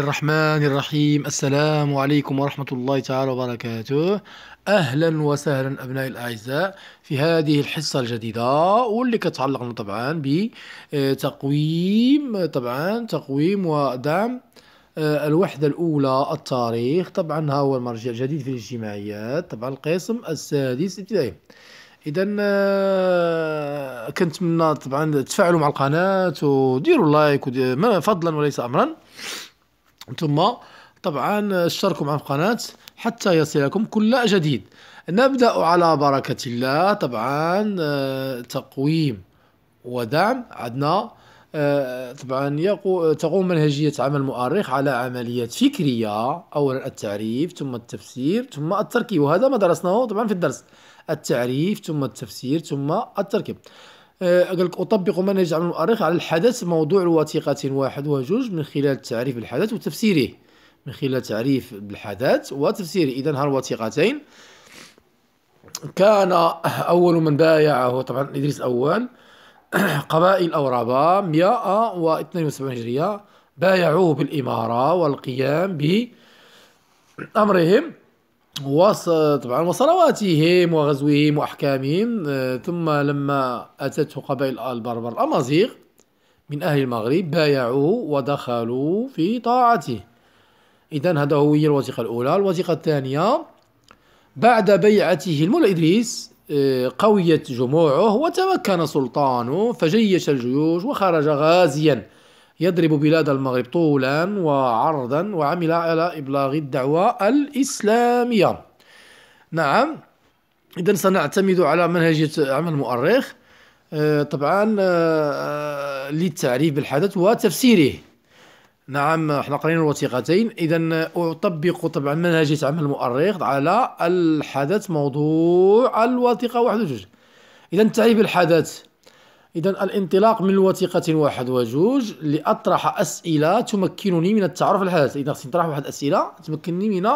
الرحمن الرحيم السلام عليكم ورحمة الله تعالى وبركاته أهلا وسهلا أبنائي الأعزاء في هذه الحصة الجديدة واللي كتعلق طبعا بتقويم طبعا تقويم ودعم آه، الوحدة الأولى التاريخ طبعا ها هو المرجع الجديد في الاجتماعيات طبعا القسم السادس ابتدائي اذا آه، كنتمنى طبعا تفاعلوا مع القناه وديروا لايك ودير فضلا وليس امرا ثم طبعا اشتركوا معنا في القناة حتى يصلكم كل جديد نبدأ على بركة الله طبعا آه، تقويم ودعم عندنا آه، طبعا تقوم منهجية عمل مؤرخ على عملية فكرية أولا التعريف ثم التفسير ثم التركيب وهذا ما درسناه طبعا في الدرس التعريف ثم التفسير ثم التركيب آه، قال لك اطبق منهج علم المؤرخ على الحدث موضوع الوثيقه واحد وجوج من خلال تعريف الحدث وتفسيره من خلال تعريف الحدث وتفسيره اذا ها الوثيقتين كان اول من بايعه طبعا ادريس الاول قبائل اورابا 172 هجريه بايعوه بالاماره والقيام بامرهم طبعا وصلواتهم وغزوهم وأحكامهم آه، ثم لما أتته قبائل البربر الأمازيغ من أهل المغرب بايعوه ودخلوا في طاعته إذا هذا هو الوثيقة الأولى الوثيقة الثانية بعد بيعته المولى إدريس آه، قويت جموعه وتمكن سلطانه فجيش الجيوش وخرج غازيا يضرب بلاد المغرب طولا وعرضا وعمل على إبلاغ الدعوة الإسلامية نعم إذا سنعتمد على منهجية عمل المؤرخ آه، طبعا آه، آه، للتعريف بالحدث وتفسيره نعم احنا قرينا الوثيقتين اذا اطبق طبعا منهجيه عمل المؤرخ على الحدث موضوع الوثيقه واحد وجوج اذا تعريف الحدث إذا الانطلاق من الوثيقة واحد وجوج لأطرح أسئلة تمكنني من التعرف على الحدث إذا خصني نطرح واحد الأسئلة تمكنني من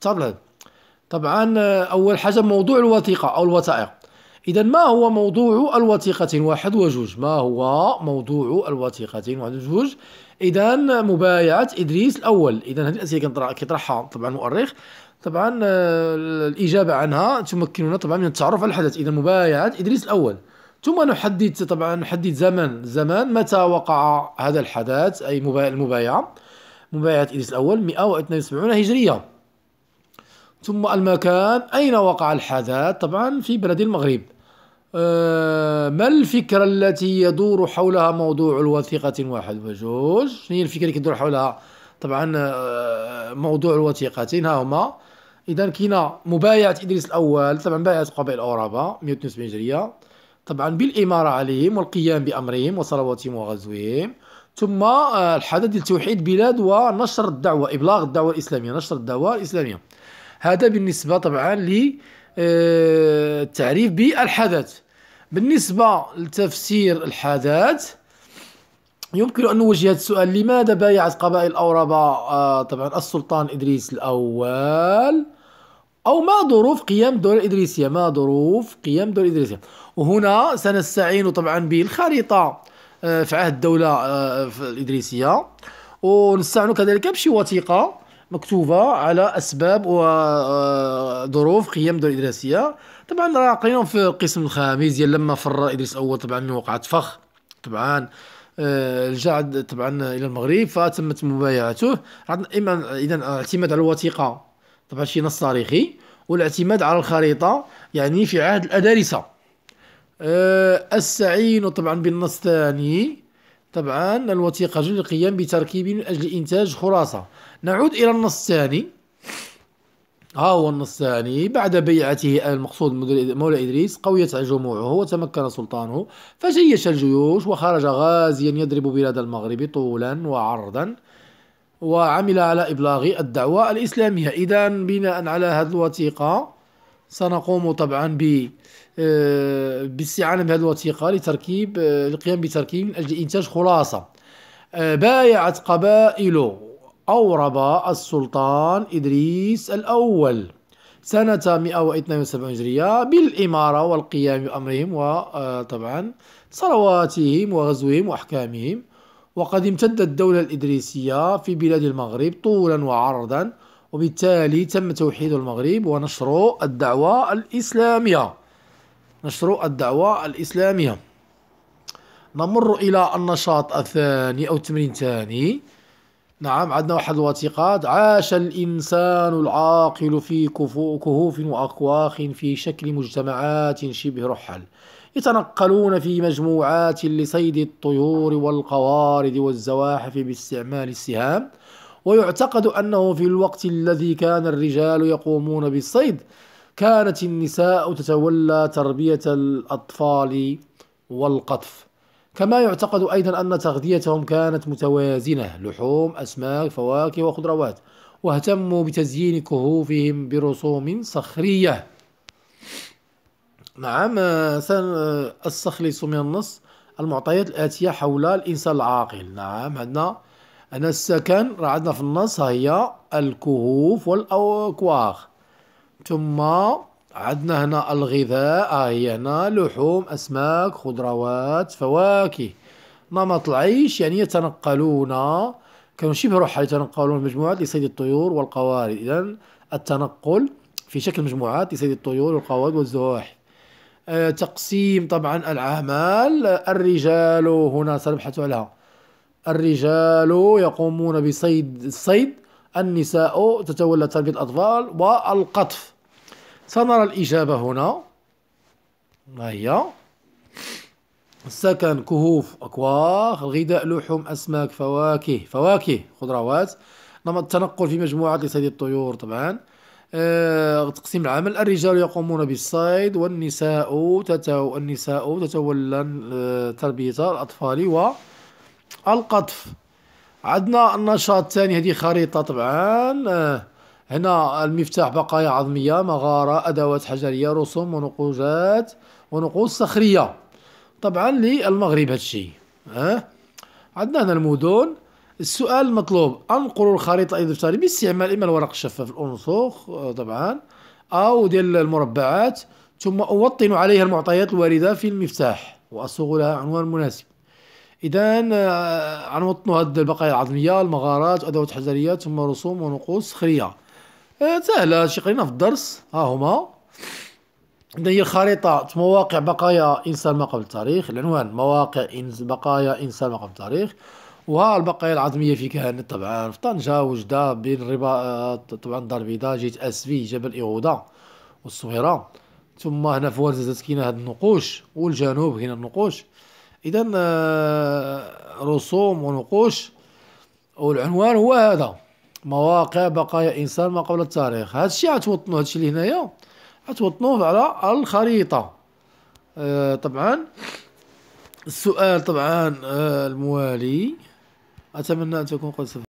التعرف على الحدث طبعا آه، أول حاجة موضوع الوثيقة أو الوثائق إذا ما هو موضوع الوثيقة واحد وجوج ما هو موضوع الوثيقة واحد وجوج إذا مبايعة إدريس الأول إذا هذه الأسئلة كيطرحها طبعا المؤرخ طبعا آه، الإجابة عنها تمكننا طبعا من التعرف على الحدث إذا مبايعة إدريس الأول ثم نحدد طبعا نحدد زمن زمان متى وقع هذا الحدث أي المبايعة مبايعة إدريس الأول 172 هجرية ثم المكان أين وقع الحدث طبعا في بلد المغرب آه، ما الفكرة التي يدور حولها موضوع الوثيقة واحد وجوج شنو هي الفكرة اللي كيدور حولها طبعا آه، موضوع الوثيقتين ها هما إذا كاينة مبايعة إدريس الأول طبعا بايعة قبائل أوروبا 172 هجرية طبعا بالإمارة عليهم والقيام بأمرهم وصلواتهم وغزوهم ثم آه، الحدث ديال توحيد بلاد ونشر الدعوة إبلاغ الدعوة الإسلامية نشر الدعوة الإسلامية هذا بالنسبة طبعا للتعريف آه، بالحدث بالنسبة لتفسير الحدث يمكن أن نوجه هذا السؤال لماذا بايعت قبائل الأوربة آه، طبعا السلطان إدريس الأول أو ما ظروف قيام الدولة الإدريسية ما ظروف قيام الدولة الإدريسية وهنا سنستعين طبعا بالخريطة آه، في عهد الدولة آه، الإدريسية ونستعين كذلك بشي وثيقة مكتوبة على أسباب وظروف آه، قيام الدولة الإدريسية طبعا راه في القسم الخامس ديال لما فر إدريس الأول طبعا وقعت فخ طبعا الجعد طبعا الى المغرب فتمت مبايعته اما اذا اعتمد على الوثيقه طبعا شي نص تاريخي والاعتماد على الخريطة يعني في عهد الأدارسة أه السعين طبعا بالنص الثاني طبعا الوثيقة جل القيام بتركيب من أجل إنتاج خراسة نعود إلى النص الثاني ها هو النص الثاني بعد بيعته المقصود مولى إدريس قويت جموعه وتمكن سلطانه فجيش الجيوش وخرج غازيا يضرب بلاد المغرب طولا وعرضا وعمل على إبلاغ الدعوة الإسلامية إذا بناء على هذه الوثيقة سنقوم طبعا ب آه، باستعانة بهذه الوثيقة لتركيب القيام آه، بتركيب من أجل إنتاج خلاصة آه، بايعت قبائل أوربا السلطان إدريس الأول سنة 172 هجرية بالإمارة والقيام بأمرهم وطبعا صلواتهم وغزوهم وأحكامهم وقد امتدت الدولة الإدريسية في بلاد المغرب طولا وعرضا وبالتالي تم توحيد المغرب ونشر الدعوة الإسلامية نشر الدعوة الإسلامية نمر إلى النشاط الثاني أو التمرين الثاني نعم عندنا واحد الوثيقات عاش الإنسان العاقل في كهوف وأكواخ في شكل مجتمعات شبه رحل يتنقلون في مجموعات لصيد الطيور والقوارض والزواحف باستعمال السهام ويعتقد أنه في الوقت الذي كان الرجال يقومون بالصيد كانت النساء تتولى تربية الأطفال والقطف كما يعتقد أيضا أن تغذيتهم كانت متوازنة لحوم أسماك فواكه وخضروات واهتموا بتزيين كهوفهم برسوم صخرية نعم آه، سنستخلص آه، من النص المعطيات الآتية حول الإنسان العاقل نعم عندنا أنا السكن راه عندنا في النص هي الكهوف والأكواخ ثم عندنا هنا الغذاء هي هنا لحوم أسماك خضروات فواكه نمط العيش يعني يتنقلون كانوا شبه رحل يتنقلون مجموعات لصيد الطيور والقوارض إذا التنقل في شكل مجموعات لصيد الطيور والقوارض والزواحف آه، تقسيم طبعا الأعمال الرجال هنا سنبحث عنها الرجال يقومون بصيد الصيد النساء تتولى تربية الأطفال والقطف سنرى الإجابة هنا ما هي السكن كهوف أكواخ الغذاء لحوم أسماك فواكه فواكه خضروات نمط التنقل في مجموعة لصيد الطيور طبعا آه، تقسيم العمل الرجال يقومون بالصيد والنساء تتو النساء تتولى آه، تربية الأطفال والقطف عندنا النشاط الثاني هذه خريطة طبعا آه، هنا المفتاح بقايا عظمية مغارة أدوات حجرية رسوم ونقوشات ونقوش صخرية طبعا للمغرب هادشي ها أه؟ عندنا هنا المدن السؤال المطلوب انقر الخريطة الإضافية باستعمال إما الورق الشفاف الأنسوخ آه، طبعا أو ديال المربعات ثم أوطن عليها المعطيات الواردة في المفتاح وأصوغ لها عنوان مناسب إذا غنوطن آه، هاد البقايا العظمية المغارات أدوات حجرية ثم رسوم ونقوص صخرية آه، سهلة شي قرينا في الدرس ها هما إذا هي الخريطة مواقع بقايا إنسان ما قبل التاريخ العنوان مواقع بقايا إنسان ما قبل التاريخ والبقايا العظميه في كهنه طبعا في طنجه وجده بين الرباط آه، طبعا الدار البيضاء جيت اسفي جبل ايغودا والصويره ثم هنا في ورزازات كاين هاد النقوش والجنوب هنا النقوش اذا آه، رسوم ونقوش والعنوان هو هذا مواقع بقايا انسان ما قبل التاريخ هادشي غتوطنوا هادشي اللي هنايا غتوطنوه على الخريطه آه، طبعا السؤال طبعا الموالي أتمنى أن تكون قد سفر